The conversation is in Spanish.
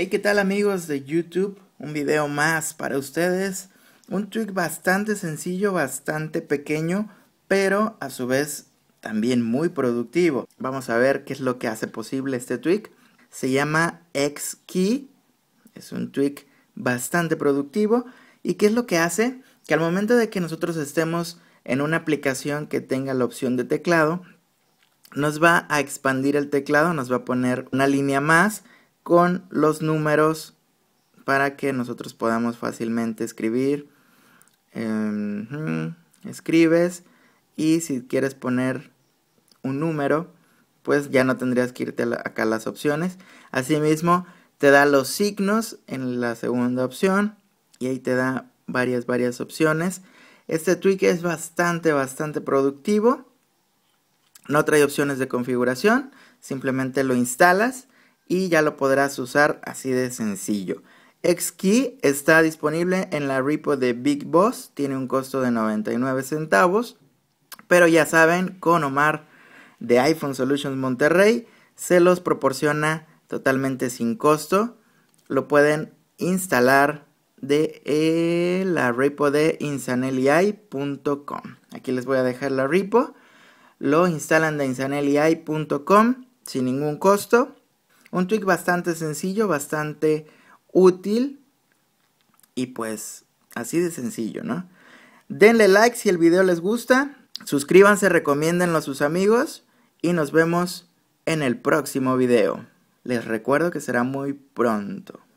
Hey, ¿qué tal amigos de YouTube? Un video más para ustedes. Un tweak bastante sencillo, bastante pequeño, pero a su vez también muy productivo. Vamos a ver qué es lo que hace posible este tweak, Se llama xKey Es un tweak bastante productivo. ¿Y qué es lo que hace? Que al momento de que nosotros estemos en una aplicación que tenga la opción de teclado, nos va a expandir el teclado, nos va a poner una línea más con los números para que nosotros podamos fácilmente escribir. Em, escribes y si quieres poner un número, pues ya no tendrías que irte acá a las opciones. Asimismo, te da los signos en la segunda opción y ahí te da varias, varias opciones. Este tweak es bastante, bastante productivo. No trae opciones de configuración, simplemente lo instalas y ya lo podrás usar así de sencillo. XKey está disponible en la repo de Big Boss, tiene un costo de 99 centavos, pero ya saben, con Omar de iPhone Solutions Monterrey se los proporciona totalmente sin costo. Lo pueden instalar de eh, la repo de insanelii.com. Aquí les voy a dejar la repo. Lo instalan de insanelii.com sin ningún costo un tweak bastante sencillo, bastante útil y pues así de sencillo, ¿no? Denle like si el video les gusta, suscríbanse, recomiéndenlo a sus amigos y nos vemos en el próximo video. Les recuerdo que será muy pronto.